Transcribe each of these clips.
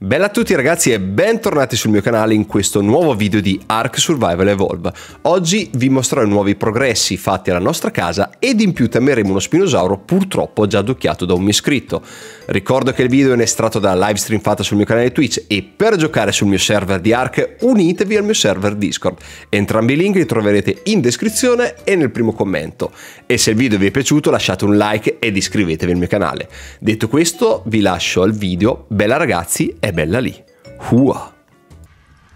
Bella a tutti ragazzi e bentornati sul mio canale in questo nuovo video di Ark Survival Evolve. Oggi vi mostrerò i nuovi progressi fatti alla nostra casa ed in più temeremo uno spinosauro purtroppo già adocchiato da un iscritto. Ricordo che il video è un estratto dalla livestream fatta sul mio canale Twitch e per giocare sul mio server di Ark unitevi al mio server Discord. Entrambi i link li troverete in descrizione e nel primo commento. E se il video vi è piaciuto lasciate un like ed iscrivetevi al mio canale. Detto questo vi lascio al video, bella ragazzi e è bella lì. Ua.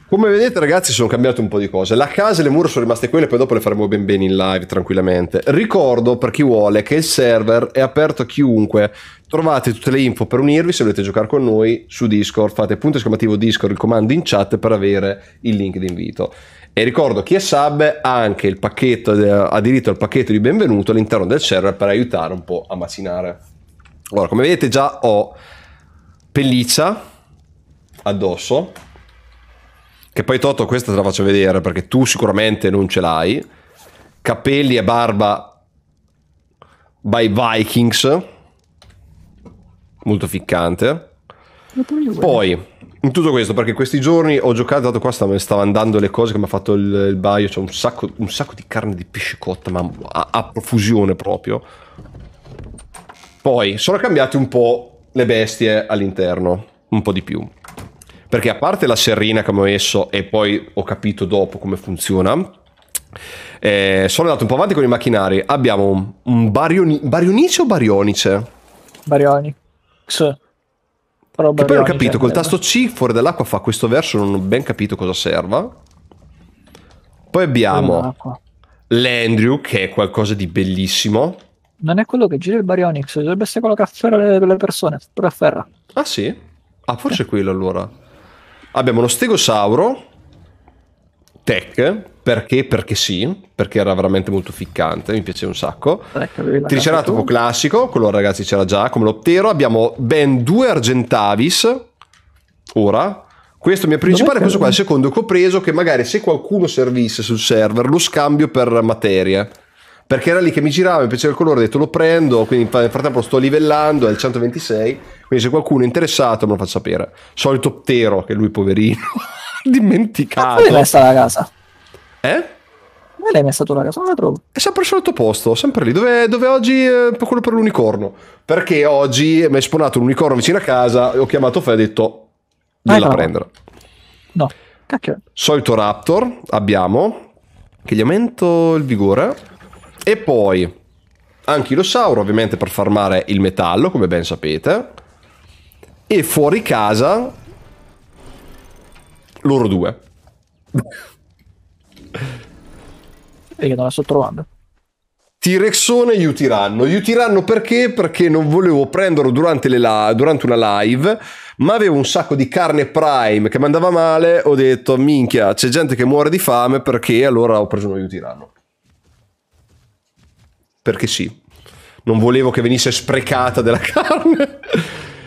Come vedete ragazzi sono cambiate un po' di cose, la casa e le mura sono rimaste quelle, poi dopo le faremo ben bene in live tranquillamente. Ricordo per chi vuole che il server è aperto a chiunque, trovate tutte le info per unirvi se volete giocare con noi su Discord, fate punto esclamativo Discord, il comando in chat per avere il link di invito. E ricordo chi è sub ha anche il pacchetto, eh, ha diritto al pacchetto di benvenuto all'interno del server per aiutare un po' a macinare. Allora come vedete già ho pelliccia addosso. Che poi Toto, questa te la faccio vedere perché tu sicuramente non ce l'hai. Capelli e barba by Vikings. Molto ficcante. Poi, in tutto questo, perché questi giorni ho giocato, dato qua stavo, stavo andando le cose che mi ha fatto il, il baio, c'è cioè un, sacco, un sacco di carne di pesce cotta, ma a, a profusione proprio. Poi, sono cambiate un po' le bestie all'interno, un po' di più perché a parte la serrina che mi ho messo e poi ho capito dopo come funziona, eh, sono andato un po' avanti con i macchinari. Abbiamo un, un barioni, barionice o barionice? Barioni. che poi ho capito, col eh. tasto C fuori dall'acqua fa questo verso, non ho ben capito cosa serva. Poi abbiamo l'Andrew, che è qualcosa di bellissimo. Non è quello che gira il Baryonyx, dovrebbe essere quello che afferra le, le persone, però afferra. Ah sì? Ah, forse è quello allora. Abbiamo uno stegosauro. Tech. Perché? Perché sì. Perché era veramente molto ficcante. Mi piaceva un sacco. Ecco, Triceratopo classico. Quello ragazzi c'era già. Come l'optero. Abbiamo ben due Argentavis. Ora. Questo mi è principale, questo qua è il secondo che ho preso, che magari se qualcuno servisse sul server lo scambio per materia perché era lì che mi girava, mi piaceva il colore, ho detto lo prendo, quindi nel frattempo lo sto livellando, è il 126, quindi se qualcuno è interessato me lo fa sapere. Solito Ptero, che lui poverino, dimenticato. Ma l'hai messa la casa? Eh? Ma l'hai messa tu la casa? Non la trovo. È sempre sul tuo posto, sempre lì, dove, dove oggi è eh, quello per l'unicorno. Perché oggi mi è spawnato un unicorno vicino a casa, ho chiamato Fede e ho detto, vieni ah, a prendere. No. Cacchio. Solito Raptor abbiamo, che gli aumento il vigore. E poi anchilosauro, ovviamente per farmare il metallo, come ben sapete. E fuori casa loro due. E io non la sto trovando. T-Rexone e Utiranno. Utiranno perché? Perché non volevo prenderlo durante, la- durante, una live, ma avevo un sacco di carne prime che mi andava male. Ho detto, minchia, c'è gente che muore di fame perché allora ho preso uno Utiranno perché sì. Non volevo che venisse sprecata della carne.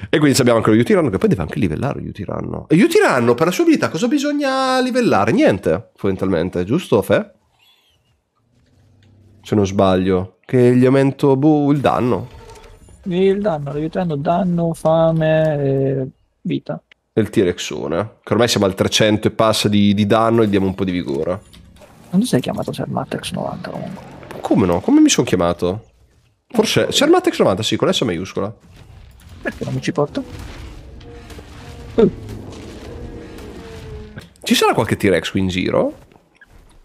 E quindi abbiamo anche lo Yutiranno che poi deve anche livellare Yutiranno. E Yutiranno per la sua abilità cosa bisogna livellare? Niente, fondamentalmente, giusto Fe? Se non sbaglio, che gli aumento boh, il danno. Il danno, l'Yutiranno danno, fame e vita. E il T-Rexone, che ormai siamo al 300 e passa di, di danno e diamo un po' di vigore. Non si è chiamato Sermatex 90 comunque come no? Come mi sono chiamato? Forse Cermatex eh, 90, sì, con S maiuscola. Perché non mi ci porto? Uh. Ci sarà qualche T-Rex qui in giro?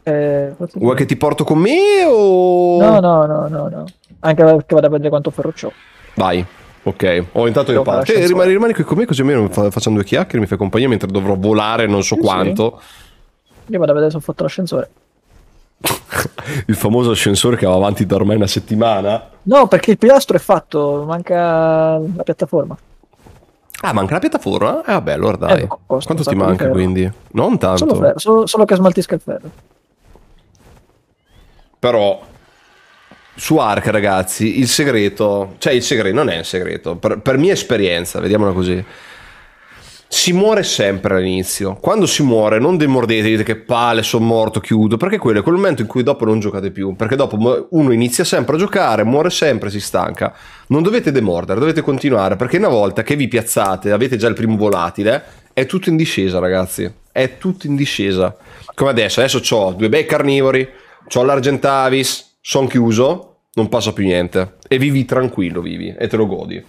Eh, Vuoi che ti porto con me o... No, no, no, no, no. Anche perché vado a vedere quanto ferro c'ho. Vai. Ok, ho oh, intanto io parto. Eh, rimani, rimani, qui con me così almeno facciamo due chiacchiere, mi fai compagnia mentre dovrò volare non so sì, quanto. Sì. Io vado a vedere se ho fatto l'ascensore il famoso ascensore che va avanti da ormai una settimana. No, perché il pilastro è fatto, manca la piattaforma. Ah, manca la piattaforma? Eh, vabbè, allora eh, dai. Eh, costa, Quanto ti manca quindi? Non tanto. Solo, ferro, solo, solo che smaltisca il ferro. Però, su Ark, ragazzi, il segreto, cioè il segreto non è un segreto, per, per mia esperienza, vediamola così si muore sempre all'inizio. Quando si muore, non demordete, dite che pale, sono morto, chiudo, perché quello è quel momento in cui dopo non giocate più. Perché dopo uno inizia sempre a giocare, muore sempre, si stanca. Non dovete demordere, dovete continuare, perché una volta che vi piazzate, avete già il primo volatile, è tutto in discesa, ragazzi. È tutto in discesa. Come adesso, adesso ho due bei carnivori, ho l'Argentavis, sono chiuso, non passa più niente. E vivi tranquillo, vivi, e te lo godi.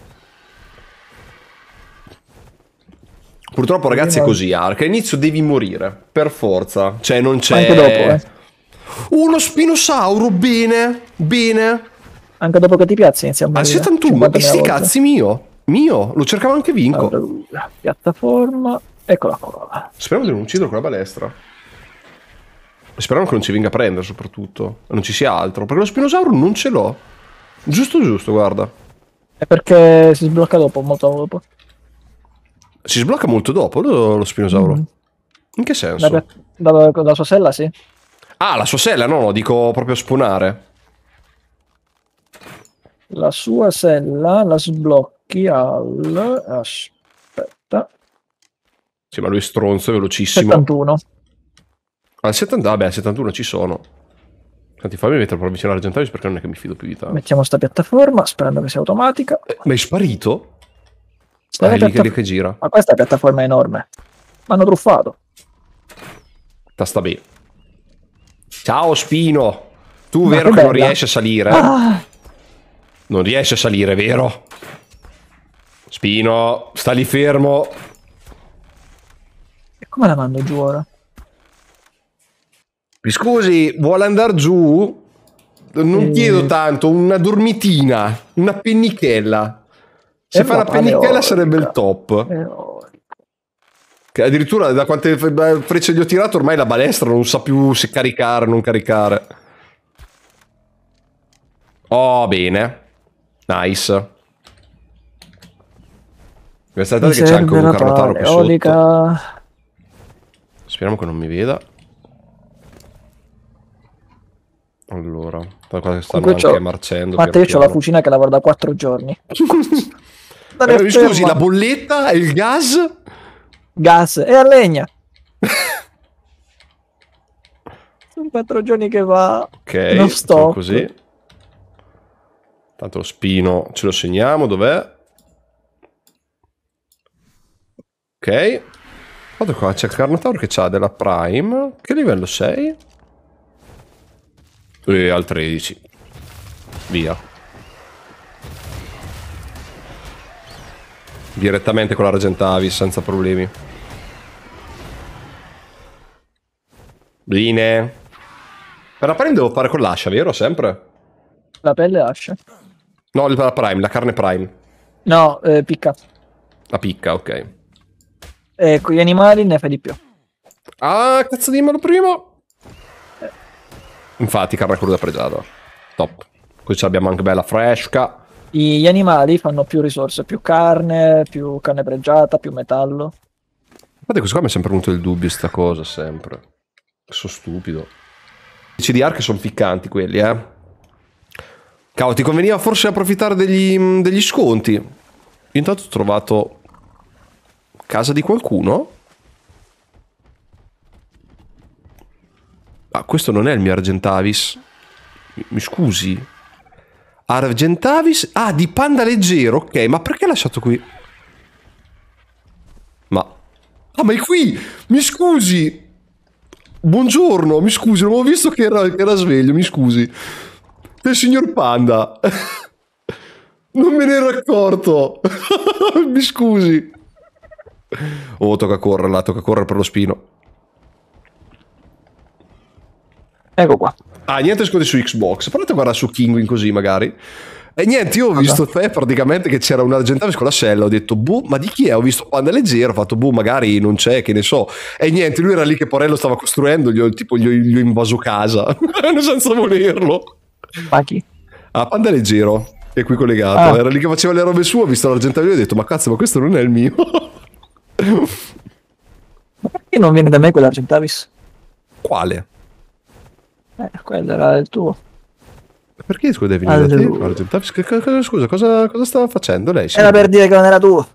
Purtroppo, ragazzi, è così. Arca. All'inizio devi morire, per forza. Cioè, non c'è. Anche dopo, eh. Uno spinosauro, bene, bene. Anche dopo che ti piazzi, inizia a morire. Al 71, ma questi cazzi mio. Mio, lo cercavo anche Vinco. Allora, piattaforma, eccola qua. Speriamo di non uccidere con la balestra. Speriamo che non ci venga a prendere, soprattutto. Non ci sia altro, perché lo spinosauro non ce l'ho. Giusto, giusto, guarda. È perché si sblocca dopo, molto dopo. Si sblocca molto dopo lo, lo spinosauro. Mm. In che senso? Da, da, da, sua sella, sì. Ah, la sua sella, no, no, dico proprio spunare. La sua sella la sblocchi al... Aspetta. Sì, ma lui è stronzo, è velocissimo. 71. Al 70, vabbè, al 71 ci sono. Senti, fammi mettere per avvicinare Gentalis perché non è che mi fido più di tanto. Mettiamo sta piattaforma sperando che sia automatica. Eh, ma è sparito? Ah, lì, piatta... lì che gira. Ma questa piattaforma è enorme. Mi hanno truffato. Tasta B. Ciao Spino. Tu Ma vero che, che non riesci a salire? Ah. Non riesci a salire, vero? Spino, sta lì fermo. E come la mando giù ora? Mi scusi, vuole andare giù? Non e... Eh. chiedo tanto, una dormitina, una pennichella. Se fa la pennichella sarebbe il top. Che addirittura da quante frecce gli ho tirato ormai la balestra non sa più se caricare o non caricare. Oh, bene. Nice. Aspettate che c'è anche un carrotaro qui sotto. Speriamo che non mi veda. Allora, da qua stanno Comunque anche marcendo. Guarda, io ho la cucina che lavora da 4 giorni. stare eh, fermo. Scusi, la bolletta e il gas? Gas e a legna. Sono quattro giorni che va. Ok, non sto. Così. Tanto lo spino ce lo segniamo, dov'è? Ok. Vado qua, c'è il Carnotauro che c'ha della Prime. Che livello sei? E eh, al 13. Via. direttamente con la Regentavi senza problemi. Bene. Per la Prime devo fare con l'ascia, vero? Sempre? La pelle ascia. No, la Prime, la carne Prime. No, eh, picca. La picca, ok. E con gli animali ne fai di più. Ah, cazzo dimmelo primo! Infatti, carne cruda pregiata. Top. Qui ce l'abbiamo anche bella fresca gli animali fanno più risorse, più carne, più carne pregiata, più metallo. Guarda, questo qua mi è sempre venuto il dubbio, sta cosa, sempre. Sono stupido. I CDR che sono ficcanti quelli, eh. Cavolo, ti conveniva forse approfittare degli, degli sconti. Io intanto ho trovato casa di qualcuno. Ah, questo non è il mio Argentavis. Mi, mi scusi. Argentavis. Ah, di panda leggero. Ok, ma perché ha lasciato qui? Ma... Ah, ma è qui! Mi scusi! Buongiorno, mi scusi, non avevo visto che era, che era sveglio, mi scusi. Il signor Panda. non me ne ero accorto. mi scusi. Oh, tocca correre là, tocca correre per lo spino. Ecco qua. Ah, niente sconti su Xbox. Provate a guardare su Kingwin così magari. E niente, io ho visto te eh, praticamente che c'era un argentavis con la sella, ho detto buh, ma di chi è? Ho visto Panda leggero, ho fatto buh, magari non c'è, che ne so. E niente, lui era lì che Porello stava costruendo, gli ho, tipo gli ho, gli ho invaso casa, senza volerlo. Ma chi? Ah, Panda leggero, è qui collegato, ah. era lì che faceva le robe sue, ho visto l'argentavis e ho detto ma cazzo, ma questo non è il mio. ma perché non viene da me quell'argentavis? Quale? Eh, quello era il tuo. Perché scusa devi venire da te? Scusa, cosa, cosa stava facendo lei? Era per dire che non era tuo.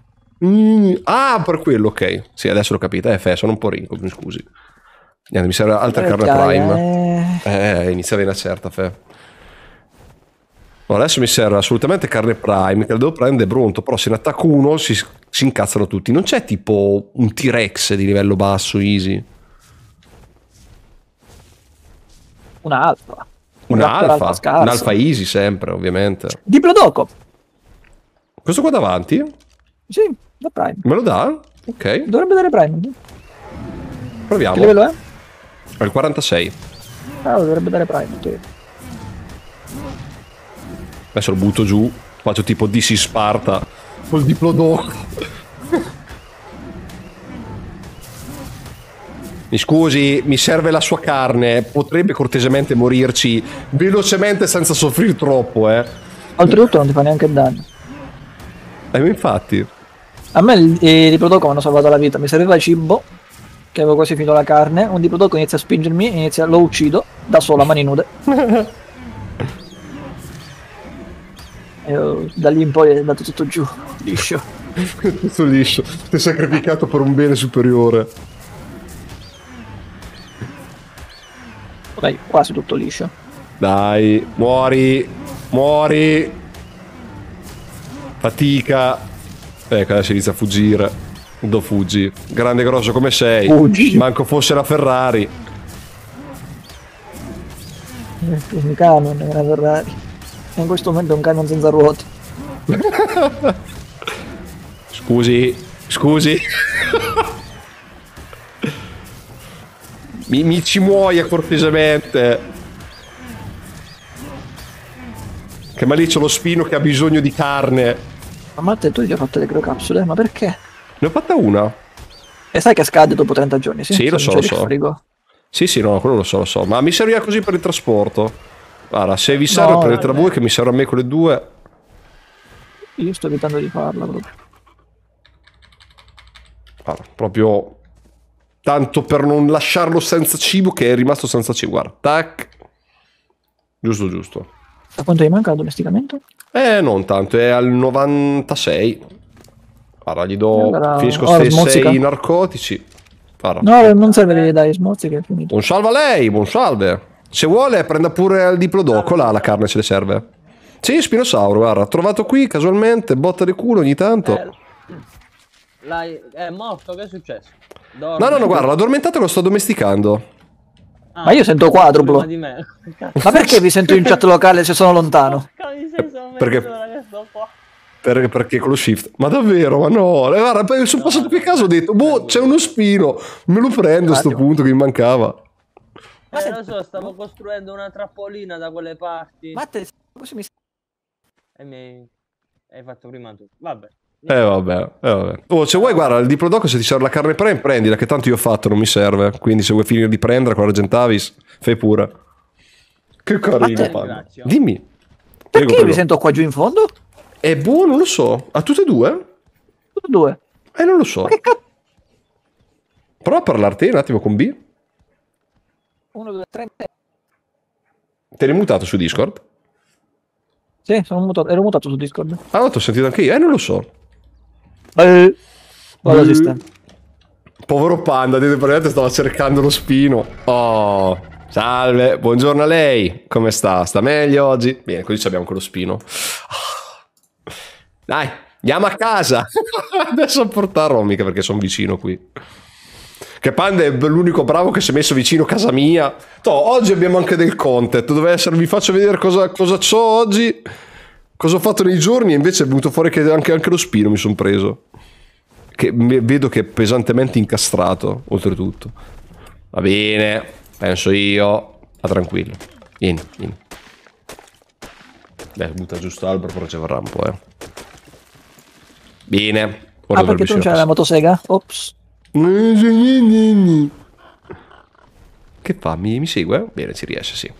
Mm, ah, per quello, ok. Sì, adesso l'ho capita. Eh, sono un po' rinco, mi scusi. Niente, mi serve altra eh, carne prime. Eh, eh inizia a certa, fe. No, adesso mi serve assolutamente carne prime, che la devo prendere pronto, però se ne attacco uno si, si incazzano tutti. Non c'è tipo un T-Rex di livello basso, easy? una alfa. Un'alfa, un un'alfa easy sempre, ovviamente. Diplodoco. Questo qua davanti? Sì, da Prime. Me lo dà? Ok. Dovrebbe dare Prime. Proviamo. Che livello è? il 46. Ah, dovrebbe dare Prime, ok. Adesso lo butto giù, faccio tipo DC Sparta col diplodoco. Mi scusi, mi serve la sua carne. Potrebbe cortesemente morirci velocemente senza soffrire troppo, eh. Oltretutto non ti fa neanche danno. Eh, infatti. A me il diprodoco mi hanno salvato la vita. Mi serviva il cibo, che avevo quasi finito la carne. Un diprodoco inizia a spingermi, inizia, lo uccido da solo a mani nude. e da lì in poi è andato tutto giù, liscio. tutto liscio. Ti sei sacrificato per un bene superiore. Dai, quasi tutto liscio. Dai, muori, muori. Fatica. Ecco, adesso inizia a fuggire. Do fuggi. Grande e grosso come sei. Fuggi. Manco fosse la Ferrari. Eh, un camion era Ferrari. In questo momento è un camion senza ruote. scusi, scusi. Mi, mi ci muoia cortesemente. Che ma lì c'è lo spino che ha bisogno di carne. Ma Matte, tu gli hai fatto le crocapsule? Ma perché? Ne ho fatta una. E sai che scade dopo 30 giorni? Sì, sì lo so, lo so. Frigo. Sì, sì, no, quello lo so, lo so. Ma mi serviva così per il trasporto. Guarda, se vi serve no, prendete eh, tra voi eh. che mi serve a me con le due. Io sto evitando di farla proprio. Guarda, proprio Tanto per non lasciarlo senza cibo, che è rimasto senza cibo. Guarda, tac. Giusto, giusto. A quanto gli manca l'addomesticamento? Eh, non tanto, è al 96. Guarda, gli do... Allora, finisco oh, 6 narcotici. Guarda. No, non serve che dai smozzi che è finito. Buon salve a lei, buon salve. Se vuole prenda pure il diplodoco, là la carne ce le serve. Sì, spinosauro, guarda, trovato qui casualmente, botta di culo ogni tanto. Eh, è morto, che è successo? Dormi. No, no, no, guarda, l'ho addormentato e lo sto domesticando. Ah, ma io sento quadruplo. Ma perché vi sento in chat locale se sono lontano? Perché... Per, perché con lo shift, ma davvero? Ma no, guarda, poi sono no, passato più a caso ho detto, boh, c'è uno spino, me lo prendo a sto punto che mi mancava. Eh, ma eh, lo so, stavo costruendo una trappolina da quelle parti. Ma te, mi... E mi hai fatto prima tu, vabbè. Eh vabbè, eh vabbè. Oh, se vuoi, guarda, il diplodoco se ti serve la carne prem, prendila, che tanto io ho fatto, non mi serve. Quindi se vuoi finire di prendere con la Gentavis, fai pure. Che carino, Panda. Oh. Dimmi. Perché prego, prego. mi sento qua giù in fondo? È eh, buono, non lo so. A tutte e due? Tutte e due. Eh, non lo so. Ma che cazzo? Prova a parlarti un attimo con B. Uno, due, tre. Te l'hai mutato su Discord? Sì, sono mutato, ero mutato su Discord. Ah, no, ti ho sentito anche io. Eh, non lo so. Eh, vado mm. Povero panda, dentro praticamente stava cercando lo spino. Oh, salve, buongiorno a lei. Come sta? Sta meglio oggi? Bene, così abbiamo quello spino. Ah. Dai, andiamo a casa. Adesso a portarlo, mica perché sono vicino qui. Che Panda è l'unico bravo che si è messo vicino a casa mia. Toh, oggi abbiamo anche del content. Dove essere? Vi faccio vedere cosa, cosa ho oggi. Cosa ho fatto nei giorni e invece è venuto fuori che anche, anche lo spino mi sono preso. Che vedo che è pesantemente incastrato, oltretutto. Va bene, penso io. ma ah, tranquillo. vieni vieni Beh, butta giusto l'albero però ci vorrà un po', eh. Bene. Ora ah, perché tu non c'hai la motosega? Ops. Che fa? Mi, mi segue? Bene, ci riesce, sì.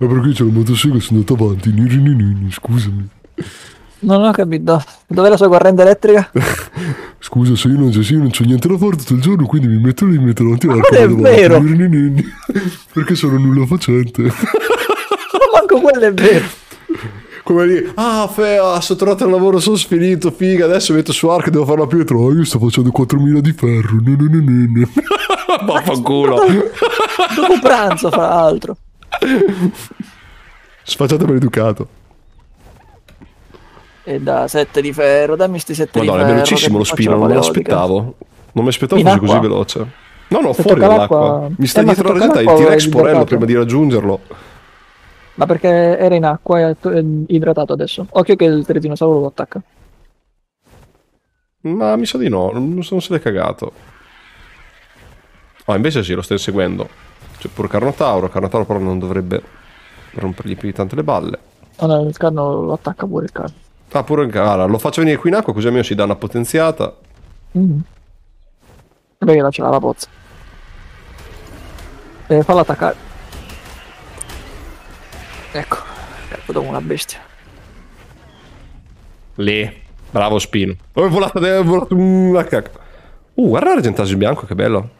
Ma perché c'è la motosega sono andato avanti? Scusami. Non ho capito. Dov'è la sua corrente elettrica? Scusa, se io non, se io non c'ho niente da fare tutto il giorno, quindi mi metto lì e mi metto davanti all'arco. Ma è vero! Perché sono nulla facente. Ma manco quello è vero! Come lì, ah Fea, ah, sono tornato al lavoro, sono sfinito, figa, adesso metto su Ark, devo fare la pietra. Oh, io sto facendo 4000 di ferro. Vaffanculo. Dopo pranzo, fra l'altro. Sfacciato per E da 7 di ferro, dammi sti 7 di ferro. Madonna, è velocissimo lo spino, non me l'aspettavo. Non mi aspettavo fosse così veloce. No, no, se fuori dall'acqua. Mi sta eh, dietro la resetta il T-Rex porello prima di raggiungerlo. Ma perché era in acqua e è eh, idratato adesso. Occhio che il tredinosauro lo attacca. Ma mi sa di no, non, non se l'è cagato. Ah, oh, invece sì, lo stai seguendo. C'è cioè, pure Carnotauro, Carnotauro però non dovrebbe rompergli più di tanto le balle. Ah, no, il carno lo attacca pure il carno. Ah, pure il carno. Allora, lo faccio venire qui in acqua così almeno ci dà una potenziata. Mm. Perché là ce l'ha la pozza. Deve eh, farla attaccare. Ecco, ecco dopo una bestia. Lì, bravo Spin. Oh, è volata, è volato. una ah, cacca. Uh, guarda l'argentaggio bianco, che bello.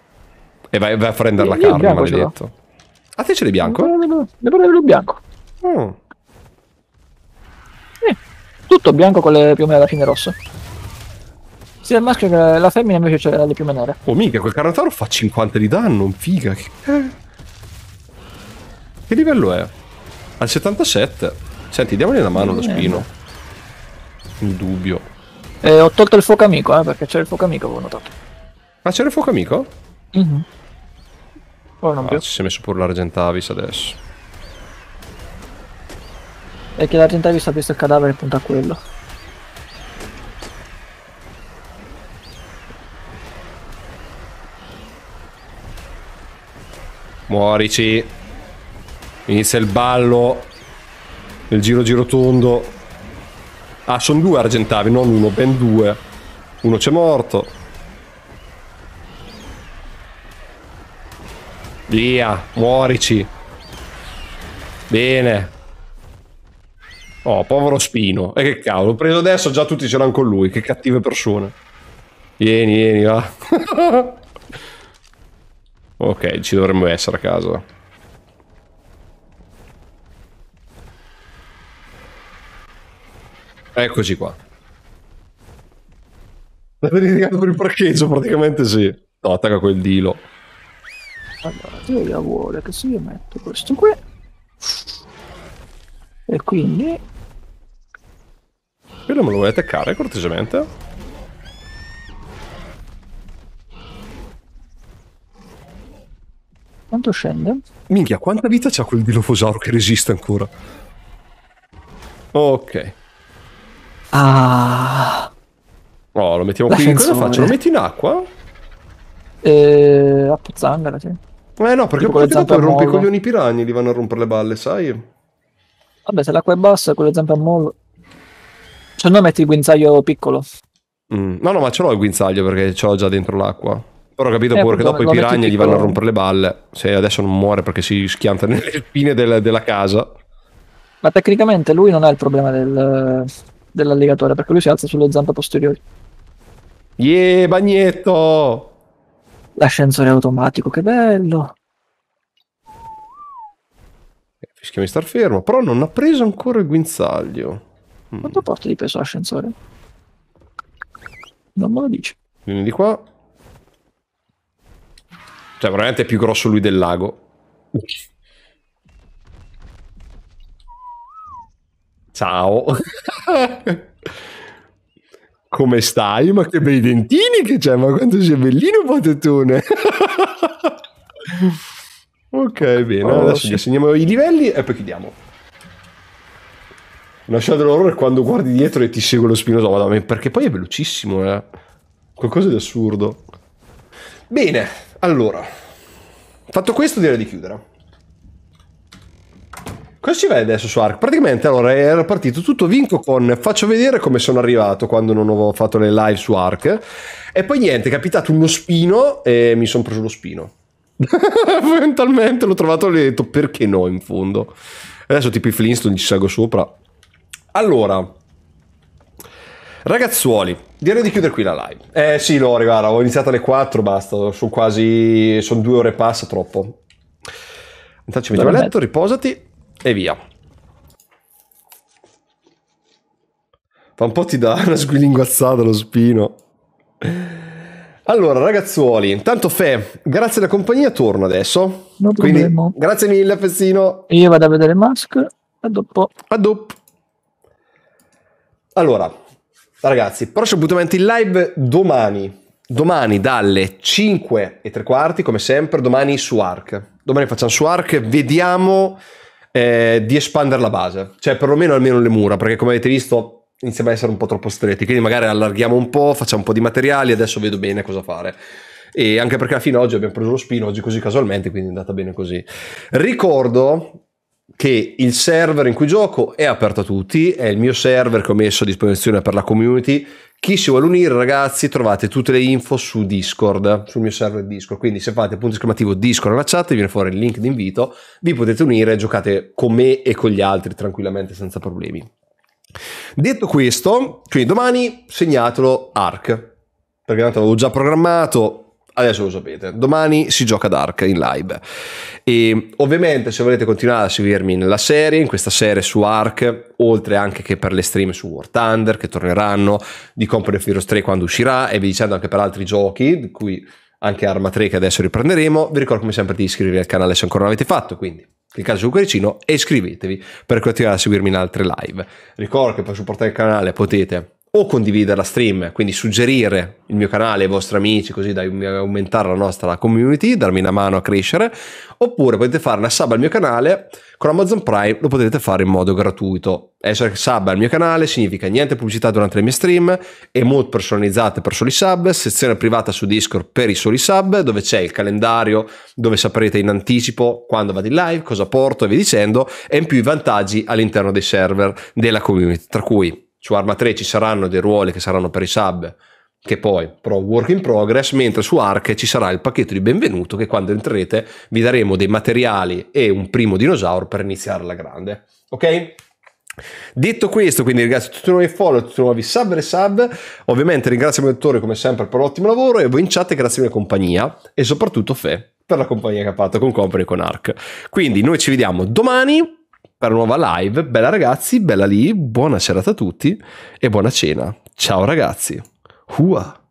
E vai, vai a prendere la carne, maledetto. A ah, te ce l'hai bianco? Ne prendo il bianco. Mm. Eh, tutto bianco con le piume alla fine rosse. Sia il maschio che la femmina invece c'è le piume nere. Oh mica, quel carnotaro fa 50 di danno, figa. Che... Eh. che livello è? Al 77. Senti, diamogli una mano lo eh. spino. Un dubbio. Eh, ho tolto il fuoco amico, eh, perché c'era il fuoco amico, avevo notato. Ah, c'era il fuoco amico? Mm-hmm. Oh, non ah, più. ci si è messo pure l'Argentavis adesso. E che l'Argentavis ha visto il cadavere e punta a quello. Muorici. Inizia il ballo. Il giro giro tondo. Ah, sono due argentavi, non uno, ben due. Uno c'è morto. Via, muorici. Bene. Oh, povero Spino. E che cavolo, ho preso adesso, già tutti ce l'hanno con lui. Che cattive persone. Vieni, vieni, va. ok, ci dovremmo essere a casa. Eccoci qua. L'avete litigato per il parcheggio, praticamente sì. No, attacca quel dilo. Allora, Deia vuole che se io metto questo qui... E quindi... Quello me lo vuoi attaccare cortesemente? Quanto scende? Minchia, quanta vita c'ha quel dilofosauro che resiste ancora? Ok. Ah. Oh, lo mettiamo qui. Cosa faccio? Lo metti in acqua? Eh, a Pozzangara, sì. Eh no, perché, perché dopo rompi i coglioni piragni, li vanno a rompere le balle, sai? Vabbè, se l'acqua è bassa, con le zampe a mollo... Se no metti il guinzaglio piccolo. Mm. No, no, ma ce l'ho il guinzaglio perché ce l'ho già dentro l'acqua. Però ho capito eh, pure che dopo i piragni gli vanno a rompere le balle. Se adesso non muore perché si schianta nelle spine del, della casa. Ma tecnicamente lui non ha il problema del, dell'alligatore perché lui si alza sulle zampe posteriori. Yeah, bagnetto! L'ascensore automatico, che bello. Eh, Fischia di star fermo, però non ha preso ancora il guinzaglio. Mm. Quanto porta di peso l'ascensore? Non me lo dice. Vieni di qua. Cioè, veramente è più grosso lui del lago. Ciao. come stai? Ma che bei dentini che c'è, ma quanto sei bellino potetone. ok, bene, oh, adesso sì. assegniamo i livelli e poi chiudiamo. Una scena dell'orrore quando guardi dietro e ti segue lo spinoso, madonna, perché poi è velocissimo, eh. Qualcosa di assurdo. Bene, allora, fatto questo direi di chiudere. Cosa ci vai adesso su Ark? Praticamente allora era partito tutto vinco con faccio vedere come sono arrivato quando non avevo fatto le live su Ark e poi niente, è capitato uno spino e mi sono preso lo spino. Fondamentalmente l'ho trovato e ho detto perché no in fondo. Adesso tipo i Flintstone ci salgo sopra. Allora, Ragazzuoli, direi di chiudere qui la live. Eh sì, Lori, guarda, ho iniziato alle 4, basta, sono quasi... sono due ore e passa, troppo. Intanto ci mettiamo a letto, riposati e via. Fa un po' ti dà una squilinguazzata lo spino. Allora, ragazzuoli, intanto Fe, grazie alla compagnia, torno adesso. Non Quindi, grazie mille, Fessino. Io vado a vedere Mask. A dopo. A dopo. Allora, ragazzi, prossimo appuntamento in live domani. Domani dalle 5 e tre quarti, come sempre, domani su Arc. Domani facciamo su Arc, vediamo eh, di espandere la base, cioè perlomeno almeno le mura, perché come avete visto iniziamo a essere un po' troppo stretti, quindi magari allarghiamo un po', facciamo un po' di materiali, adesso vedo bene cosa fare. E anche perché alla fine oggi abbiamo preso lo spino, oggi così casualmente, quindi è andata bene così. Ricordo che il server in cui gioco è aperto a tutti, è il mio server che ho messo a disposizione per la community, chi si vuole unire, ragazzi, trovate tutte le info su Discord, sul mio server Discord. Quindi, se fate punto esclamativo Discord nella chat, viene fuori il link di invito. Vi potete unire e giocate con me e con gli altri tranquillamente, senza problemi. Detto questo, quindi domani segnatelo ARC perché tanto avevo già programmato, adesso lo sapete. Domani si gioca Dark in live. E ovviamente, se volete continuare a seguirmi nella serie, in questa serie su Ark, oltre anche che per le stream su War Thunder che torneranno, di Company of Heroes 3 quando uscirà, e vi dicendo anche per altri giochi, di cui anche Arma 3 che adesso riprenderemo, vi ricordo come sempre di iscrivervi al canale se ancora non l'avete fatto. Quindi cliccate sul cuoricino e iscrivetevi per continuare a seguirmi in altre live. Ricordo che per supportare il canale potete o condividere la stream, quindi suggerire il mio canale ai vostri amici così da aumentare la nostra community, darmi una mano a crescere, oppure potete fare una sub al mio canale con Amazon Prime, lo potete fare in modo gratuito. Essere eh, cioè, sub al mio canale significa niente pubblicità durante le mie stream, emote personalizzate per soli sub, sezione privata su Discord per i soli sub, dove c'è il calendario, dove saprete in anticipo quando vado in live, cosa porto e vi dicendo, e in più i vantaggi all'interno dei server della community, tra cui su Arma 3 ci saranno dei ruoli che saranno per i sub che poi però work in progress, mentre su Arc ci sarà il pacchetto di benvenuto che quando entrerete vi daremo dei materiali e un primo dinosauro per iniziare la grande. Ok? Detto questo, quindi ringrazio tutti i nuovi follow, tutti i nuovi sub e sub, ovviamente ringrazio il mio dottore come sempre per l'ottimo lavoro e voi in chat grazie mille compagnia e soprattutto Fe per la compagnia che ha fatto con Company e con Arc. Quindi noi ci vediamo domani per una nuova live. Bella ragazzi, bella lì, buona serata a tutti e buona cena. Ciao ragazzi. Hua.